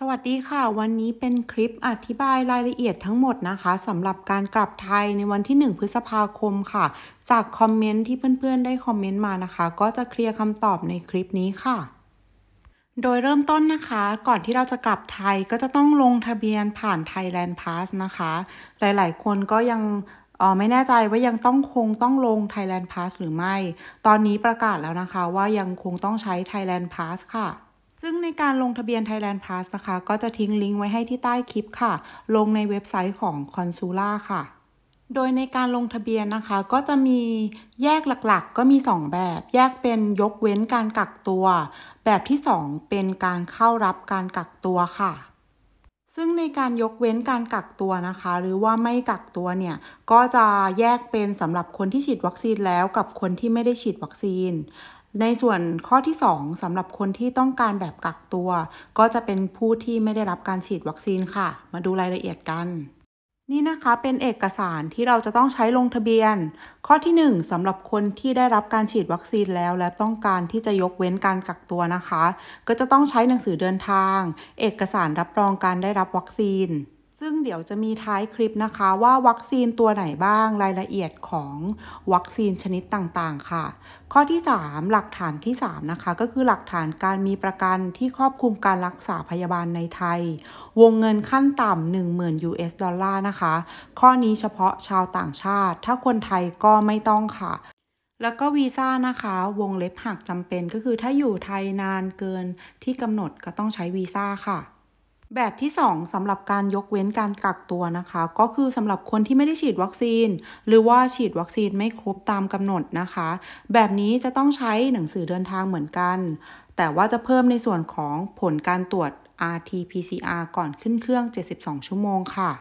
สวัสดีค่ะ วันนี้เป็นคลิปอธิบายรายละเอียดทั้งหมดนะคะสำหรับการกลับไทยในวันที่ 1 พฤษภาคมค่ะ จากคอมเมนต์ที่เพื่อนๆได้คอมเมนต์มานะคะ ก็จะเคลียร์คำตอบในคลิปนี้ค่ะ โดยเริ่มต้นนะคะ ก่อนที่เราจะกลับไทย ก็จะต้องลงทะเบียนผ่าน Thailand Pass นะคะ หลายๆคนก็ยังออไม่แน่ใจว่ายังต้องคงต้องลง Thailand Pass หรือไม่ ตอนนี้ประกาศแล้วนะคะว่ายังคงต้องใช้ Thailand Pass ค่ะซึ่งในการลงทะเบียน Thailand Pass นะคะ ก็จะทิ้งลิงก์ไว้ให้ที่ใต้คลิปค่ะ ลงในเว็บไซต์ของ Consula ค่ะ โดยในการลงทะเบียนนะคะก็จะมีแยกหลักๆ ก็มี 2 แบบ แยกเป็นยกเว้นการกักตัว แบบที่ 2 เป็นการเข้ารับการกักตัวค่ะ ซึ่งในการยกเว้นการกักตัวนะคะ หรือว่าไม่กักตัวเนี่ยก็จะแยกเป็นสำหรับคนที่ฉีดวัคซีนแล้วกับคนที่ไม่ได้ฉีดวัคซีนในส่วนข้อที่ 2 สำหรับคนที่ต้องการแบบกักตัว ก็จะเป็นผู้ที่ไม่ได้รับการฉีดวัคซีนค่ะ มาดูรายละเอียดกัน นี่นะคะเป็นเอกสารที่เราจะต้องใช้ลงทะเบียน ข้อที่ 1 สำหรับคนที่ได้รับการฉีดวัคซีนแล้ว และต้องการที่จะยกเว้นการกักตัวนะคะ ก็จะต้องใช้หนังสือเดินทาง เอกสารรับรองการได้รับวัคซีนซึ่งเดี๋ยวจะมีท้ายคลิปนะคะ ว่าวัคซีนตัวไหนบ้างรายละเอียดของวัคซีนชนิดต่างๆค่ะ ข้อที่ 3 หลักฐานที่ 3 นะคะ ก็คือหลักฐานการมีประกันที่ครอบคลุมการรักษาพยาบาลในไทย วงเงินขั้นต่ำ10,000 US ดอลลาร์นะคะ ข้อนี้เฉพาะชาวต่างชาติ ถ้าคนไทยก็ไม่ต้องค่ะ แล้วก็วีซ่านะคะ วงเล็บหักจำเป็นก็คือถ้าอยู่ไทยนานเกินที่กำหนดก็ต้องใช้วีซ่าค่ะแบบที่ 2 สำหรับการยกเว้นการกักตัวนะคะ ก็คือสำหรับคนที่ไม่ได้ฉีดวัคซีน หรือว่าฉีดวัคซีนไม่ครบตามกำหนดนะคะ แบบนี้จะต้องใช้หนังสือเดินทางเหมือนกัน แต่ว่าจะเพิ่มในส่วนของผลการตรวจ rt-pcr ก่อนขึ้นเครื่อง 72 ชั่วโมงค่ะ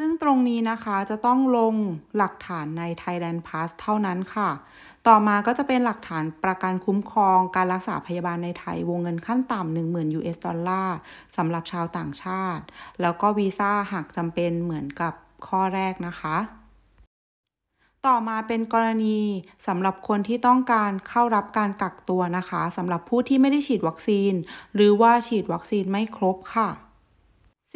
ซึ่งตรงนี้นะคะจะต้องลงหลักฐานใน Thailand Pass เท่านั้นค่ะ ต่อมาก็จะเป็นหลักฐานประกันคุ้มครองการรักษาพยาบาลในไทย วงเงินขั้นต่ำ10,000 US ดอลลาร์สำหรับชาวต่างชาติ แล้วก็วีซ่าหากจำเป็นเหมือนกับข้อแรกนะคะ ต่อมาเป็นกรณีสำหรับคนที่ต้องการเข้ารับการกักตัวนะคะสำหรับผู้ที่ไม่ได้ฉีดวัคซีน หรือว่าฉีดวัคซีนไม่ครบค่ะ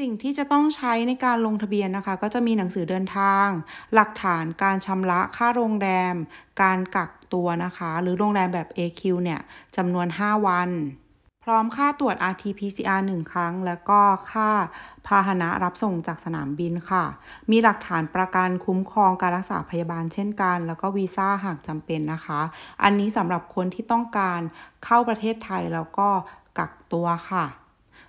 สิ่งที่จะต้องใช้ในการลงทะเบียนนะคะ ก็จะมีหนังสือเดินทาง หลักฐานการชำระค่าโรงแรม การกักตัวนะคะ หรือโรงแรมแบบ AQ เนี่ยจำนวน 5 วัน พร้อมค่าตรวจ RT-PCR 1 ครั้ง แล้วก็ค่าพาหนะรับส่งจากสนามบินค่ะ มีหลักฐานประกันคุ้มครองการรักษาพยาบาลเช่นกัน แล้วก็วีซ่าหากจำเป็นนะคะ อันนี้สำหรับคนที่ต้องการเข้าประเทศไทยแล้วก็กักตัวค่ะ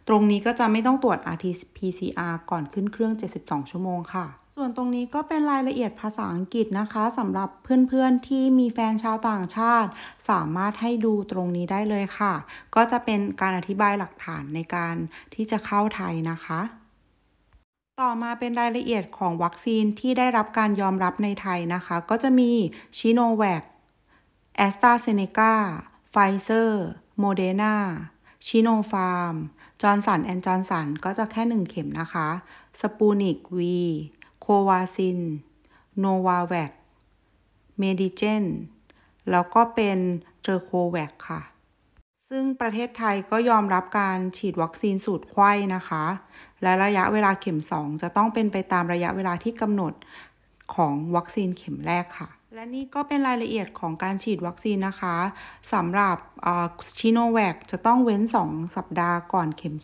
ตรงนี้ก็จะไม่ต้องตรวจ RT-PCR ก่อนขึ้นเครื่อง 72 ชั่วโมงค่ะ ส่วนตรงนี้ก็เป็นรายละเอียดภาษาอังกฤษนะคะสำหรับเพื่อน ๆ ที่มีแฟนชาวต่างชาติ สามารถให้ดูตรงนี้ได้เลยค่ะ ก็จะเป็นการอธิบายหลักฐานในการที่จะเข้าไทยนะคะ ต่อมาเป็นรายละเอียดของวัคซีนที่ได้รับการยอมรับในไทยนะคะ ก็จะมีชิโนแวคแอสตราเซเนกาไฟเซอร์โมเดนาชิโนฟาร์มจอร์นสัน แอนจอร์นสันก็จะแค่ 1 เข็มนะคะ สปูนิกวีโควาซิน โนวาแวกเมดิเจน แล้วก็เป็นเจอโคแวกค่ะ ซึ่งประเทศไทยก็ยอมรับการฉีดวัคซีนสูตรไข้นะคะ และระยะเวลาเข็ม 2 จะต้องเป็นไปตามระยะเวลาที่กำหนดของวัคซีนเข็มแรกค่ะและนี่ก็เป็นรายละเอียดของการฉีดวัคซีนนะคะสำหรับชิโนแวคจะต้องเว้น 2 สัปดาห์ก่อนเข็ม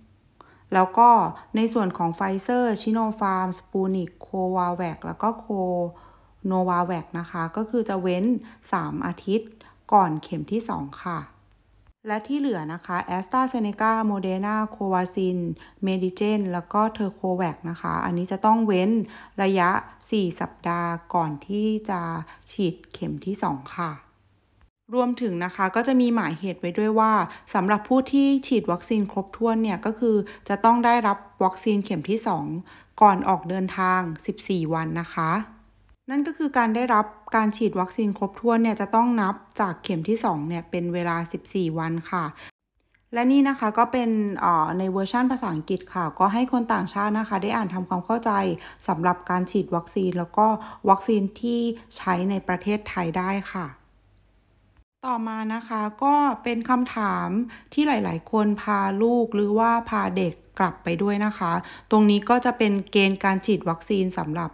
2 แล้วก็ในส่วนของไฟเซอร์ชิโนฟาร์มสปูนิกโควาแวคแล้วก็โคโนวาแวคนะคะก็คือจะเว้น 3 อาทิตย์ก่อนเข็มที่ 2 ค่ะและที่เหลือนะคะแอสตราเซเนกาโมเดนาโควาซินเมดิเจนแล้วก็เทอร์โคแวกนะคะ อันนี้จะต้องเว้นระยะ 4 สัปดาห์ก่อนที่จะฉีดเข็มที่ 2 ค่ะ รวมถึงนะคะก็จะมีหมายเหตุไว้ด้วยว่าสำหรับผู้ที่ฉีดวัคซีนครบถ้วนเนี่ยก็คือจะต้องได้รับวัคซีนเข็มที่ 2 ก่อนออกเดินทาง 14 วันนะคะนั่นก็คือการได้รับการฉีดวัคซีนครบถ้วนเนี่ยจะต้องนับจากเข็มที่2เนี่ยเป็นเวลา 14 วันค่ะ และนี่นะคะก็เป็นในเวอร์ชั่นภาษาอังกฤษค่ะ ก็ให้คนต่างชาตินะคะ ได้อ่านทำความเข้าใจสำหรับการฉีดวัคซีนแล้วก็วัคซีนที่ใช้ในประเทศไทยได้ค่ะ ต่อมานะคะก็เป็นคำถามที่หลาย ๆ คนพาลูกหรือว่าพาเด็กกลับไปด้วยนะคะ ตรงนี้ก็จะเป็นเกณฑ์การฉีดวัคซีนสำหรับ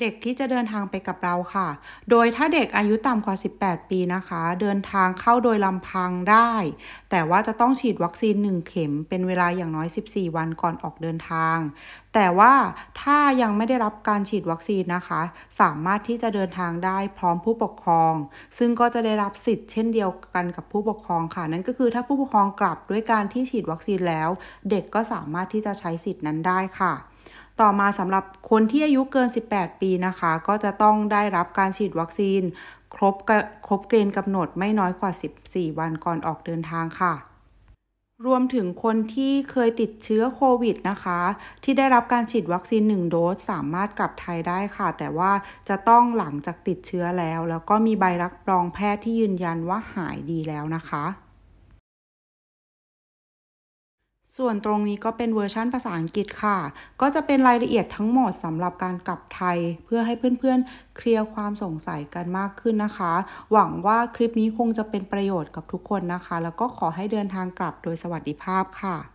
เด็กที่จะเดินทางไปกับเราค่ะ โดยถ้าเด็กอายุต่ำกว่า 18 ปีนะคะ เดินทางเข้าโดยลำพังได้ แต่ว่าจะต้องฉีดวัคซีน 1 เข็ม เป็นเวลาอย่างน้อย 14 วันก่อนออกเดินทาง แต่ว่าถ้ายังไม่ได้รับการฉีดวัคซีนนะคะ สามารถที่จะเดินทางได้พร้อมผู้ปกครอง ซึ่งก็จะได้รับสิทธิ์เช่นเดียวกันกับผู้ปกครองค่ะ นั่นก็คือ ถ้าผู้ปกครองกลับด้วยการที่ฉีดวัคซีนแล้ว เด็กก็สามารถที่จะใช้สิทธิ์นั้นได้ค่ะต่อมาสำหรับคนที่อายุเกิน 18 ปีนะคะ ก็จะต้องได้รับการฉีดวัคซีน ครบครบเกณฑ์กำหนดไม่น้อยกว่า 14 วันก่อนออกเดินทางค่ะ รวมถึงคนที่เคยติดเชื้อโควิด นะคะ ที่ได้รับการฉีดวัคซีน 1 โดสสามารถกลับไทยได้ค่ะ แต่ว่าจะต้องหลังจากติดเชื้อแล้ว แล้วก็มีใบรับรองแพทย์ที่ยืนยันว่าหายดีแล้วนะคะส่วนตรงนี้ก็เป็นเวอร์ชั่นภาษาอังกฤษค่ะ ก็จะเป็นรายละเอียดทั้งหมดสำหรับการกลับไทย เพื่อให้เพื่อนๆเคลียร์ความสงสัยกันมากขึ้นนะคะ หวังว่าคลิปนี้คงจะเป็นประโยชน์กับทุกคนนะคะ แล้วก็ขอให้เดินทางกลับโดยสวัสดิภาพค่ะ